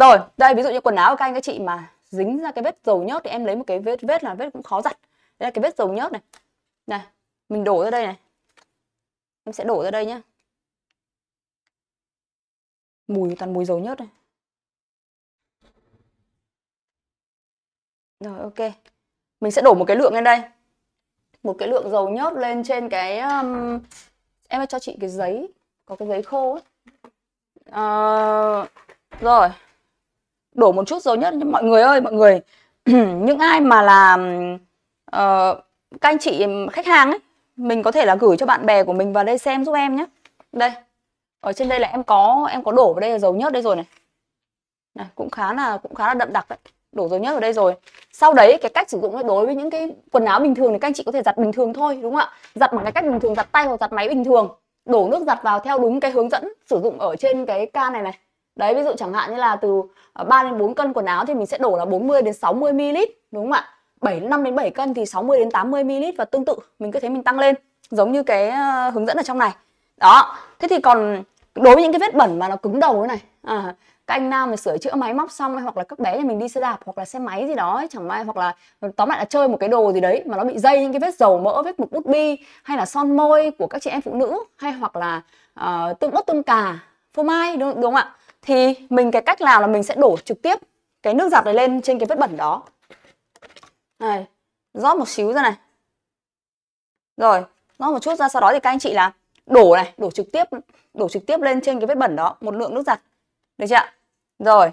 Rồi, đây ví dụ như quần áo của các anh các chị mà dính ra cái vết dầu nhớt thì em lấy một cái vết vết là vết cũng khó giặt. Đây là cái vết dầu nhớt này. Này, mình đổ ra đây này. Em sẽ đổ ra đây nhá. Mùi toàn mùi dầu nhớt này. Rồi ok. Mình sẽ đổ một cái lượng lên đây. Một cái lượng dầu nhớt lên trên cái um... em cho chị cái giấy, có cái giấy khô ấy. Uh... rồi đổ một chút dầu nhất nhưng mọi người ơi mọi người những ai mà là uh, các anh chị khách hàng ấy mình có thể là gửi cho bạn bè của mình vào đây xem giúp em nhé đây ở trên đây là em có em có đổ vào đây là dầu nhớt đây rồi này này cũng khá là cũng khá là đậm đặc đấy đổ dầu nhớt ở đây rồi sau đấy cái cách sử dụng đối với những cái quần áo bình thường thì các anh chị có thể giặt bình thường thôi đúng không ạ giặt bằng cái cách bình thường giặt tay hoặc giặt máy bình thường đổ nước giặt vào theo đúng cái hướng dẫn sử dụng ở trên cái can này này Đấy ví dụ chẳng hạn như là từ 3 ờ, đến 4 cân quần áo thì mình sẽ đổ là 40 đến 60 ml đúng không ạ? 7 5 đến 7 cân thì 60 đến 80 ml và tương tự mình cứ thế mình tăng lên giống như cái ờ, hướng dẫn ở trong này. Đó. Thế thì còn đối với những cái vết bẩn mà nó cứng đầu thế này à, các anh nam mà sửa chữa máy móc xong hoặc là các bé nhà mình đi xe đạp hoặc là xe máy gì đó chẳng may hoặc là ờ, tóm lại là chơi một cái đồ gì đấy mà nó bị dây những cái vết dầu mỡ vết mực bút bi hay là son môi của các chị em phụ nữ hay hoặc là uh, tương ớt tương cà phô mai đúng, đúng không ạ thì mình cái cách nào là mình sẽ đổ trực tiếp cái nước giặt này lên trên cái vết bẩn đó này rót một xíu ra này rồi rót một chút ra sau đó thì các anh chị là đổ này đổ trực tiếp đổ trực tiếp lên trên cái vết bẩn đó một lượng nước giặt được chưa rồi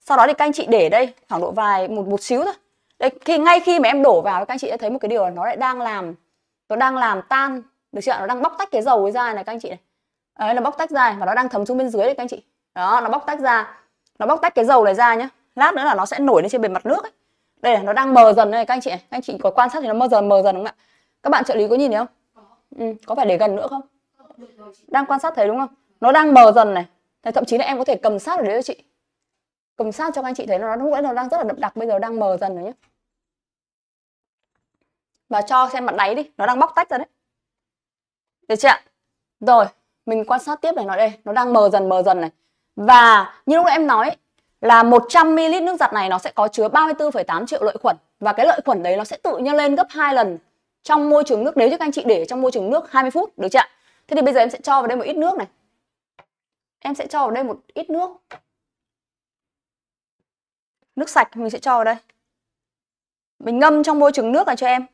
sau đó thì các anh chị để đây khoảng độ vài một một xíu thôi đây khi ngay khi mà em đổ vào các anh chị sẽ thấy một cái điều là nó lại đang làm nó đang làm tan được chưa nó đang bóc tách cái dầu ấy ra này các anh chị này đấy là bóc tách ra và nó đang thấm xuống bên dưới đấy các anh chị đó nó bóc tách ra nó bóc tách cái dầu này ra nhá lát nữa là nó sẽ nổi lên trên bề mặt nước ấy. đây là nó đang mờ dần này các anh chị các anh chị có quan sát thì nó mờ dần mờ dần đúng không ạ các bạn trợ lý có nhìn thấy không ừ, có phải để gần nữa không đang quan sát thấy đúng không nó đang mờ dần này thì thậm chí là em có thể cầm sát ở đấy cho chị cầm sát cho các anh chị thấy nó lúc nãy nó đang rất là đậm đặc bây giờ đang mờ dần rồi nhé và cho xem mặt đáy đi nó đang bóc tách ra đấy được chưa rồi mình quan sát tiếp này nó đây nó đang mờ dần mờ dần này và như lúc em nói là 100ml nước giặt này nó sẽ có chứa 34,8 triệu lợi khuẩn và cái lợi khuẩn đấy nó sẽ tự nhân lên gấp 2 lần trong môi trường nước nếu như các anh chị để trong môi trường nước 20 phút được chưa ạ? Thế thì bây giờ em sẽ cho vào đây một ít nước này. Em sẽ cho vào đây một ít nước. Nước sạch mình sẽ cho vào đây. Mình ngâm trong môi trường nước này cho em.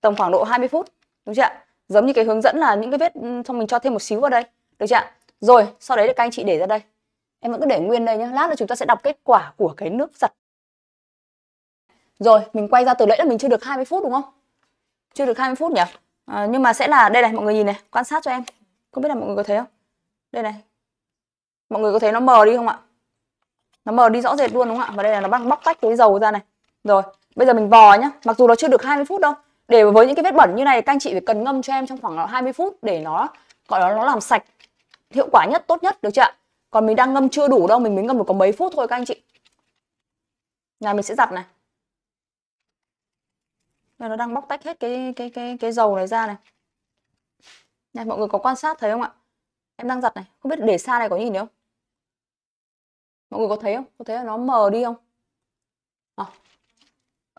Tầm khoảng độ 20 phút, đúng chưa ạ? Giống như cái hướng dẫn là những cái vết ừ, xong mình cho thêm một xíu vào đây, được chưa ạ? Rồi, sau đấy thì các anh chị để ra đây. Em vẫn cứ để nguyên đây nhé. Lát nữa chúng ta sẽ đọc kết quả của cái nước giặt. Rồi, mình quay ra từ nãy là mình chưa được 20 phút đúng không? Chưa được 20 phút nhỉ? À, nhưng mà sẽ là đây này, mọi người nhìn này, quan sát cho em. Không biết là mọi người có thấy không? Đây này. Mọi người có thấy nó mờ đi không ạ? Nó mờ đi rõ rệt luôn đúng không ạ? Và đây là nó bắt bóc tách cái dầu ra này. Rồi, bây giờ mình vò nhá. Mặc dù nó chưa được 20 phút đâu. Để với những cái vết bẩn như này các anh chị phải cần ngâm cho em trong khoảng 20 phút để nó gọi là nó làm sạch hiệu quả nhất tốt nhất được chưa ạ còn mình đang ngâm chưa đủ đâu mình mới ngâm được có mấy phút thôi các anh chị nhà mình sẽ giặt này Đây, nó đang bóc tách hết cái cái cái cái dầu này ra này này mọi người có quan sát thấy không ạ em đang giặt này không biết để xa này có nhìn thấy không mọi người có thấy không có thấy là nó mờ đi không à.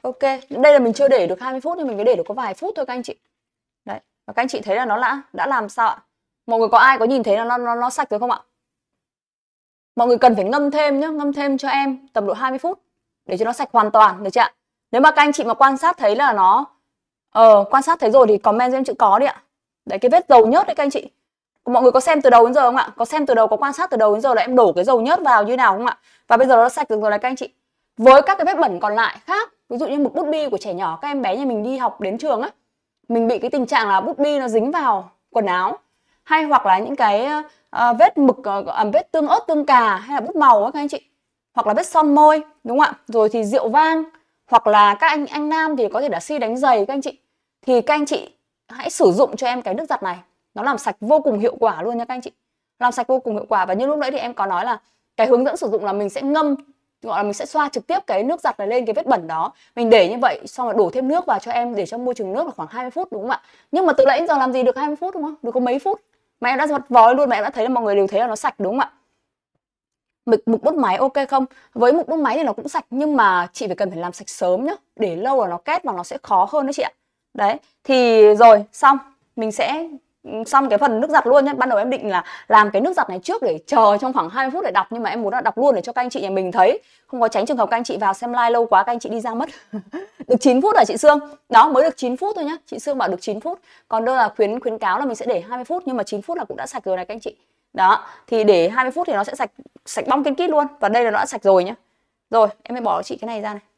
ok đây là mình chưa để được 20 phút nhưng mình mới để được có vài phút thôi các anh chị đấy và các anh chị thấy là nó đã đã làm sao ạ mọi người có ai có nhìn thấy là nó, nó, nó sạch rồi không ạ mọi người cần phải ngâm thêm nhé ngâm thêm cho em tầm độ 20 phút để cho nó sạch hoàn toàn được chưa ạ nếu mà các anh chị mà quan sát thấy là nó ờ quan sát thấy rồi thì comment cho em chữ có đi ạ đấy cái vết dầu nhớt đấy các anh chị mọi người có xem từ đầu đến giờ không ạ có xem từ đầu có quan sát từ đầu đến giờ là em đổ cái dầu nhớt vào như nào không ạ và bây giờ nó sạch được rồi này các anh chị với các cái vết bẩn còn lại khác ví dụ như một bút bi của trẻ nhỏ các em bé nhà mình đi học đến trường á mình bị cái tình trạng là bút bi nó dính vào quần áo hay hoặc là những cái uh, vết mực uh, vết tương ớt tương cà hay là bút màu ấy các anh chị hoặc là vết son môi đúng không ạ rồi thì rượu vang hoặc là các anh anh nam thì có thể là si đánh giày các anh chị thì các anh chị hãy sử dụng cho em cái nước giặt này nó làm sạch vô cùng hiệu quả luôn nha các anh chị làm sạch vô cùng hiệu quả và như lúc nãy thì em có nói là cái hướng dẫn sử dụng là mình sẽ ngâm gọi là mình sẽ xoa trực tiếp cái nước giặt này lên cái vết bẩn đó mình để như vậy xong rồi đổ thêm nước vào cho em để trong môi trường nước là khoảng 20 phút đúng không ạ nhưng mà từ nãy giờ làm gì được 20 phút đúng không được có mấy phút mà em đã giặt vói luôn mà em đã thấy là mọi người đều thấy là nó sạch đúng không ạ mục mục bút máy ok không với mục bút máy thì nó cũng sạch nhưng mà chị phải cần phải làm sạch sớm nhá để lâu là nó két và nó sẽ khó hơn đấy chị ạ đấy thì rồi xong mình sẽ xong cái phần nước giặt luôn nhé ban đầu em định là làm cái nước giặt này trước để chờ trong khoảng 20 phút để đọc nhưng mà em muốn là đọc luôn để cho các anh chị nhà mình thấy không có tránh trường hợp các anh chị vào xem like lâu quá các anh chị đi ra mất được 9 phút rồi chị Sương đó mới được 9 phút thôi nhá chị Sương bảo được 9 phút còn đâu là khuyến khuyến cáo là mình sẽ để 20 phút nhưng mà 9 phút là cũng đã sạch rồi này các anh chị đó thì để 20 phút thì nó sẽ sạch sạch bong kín kít luôn và đây là nó đã sạch rồi nhá rồi em mới bỏ chị cái này ra này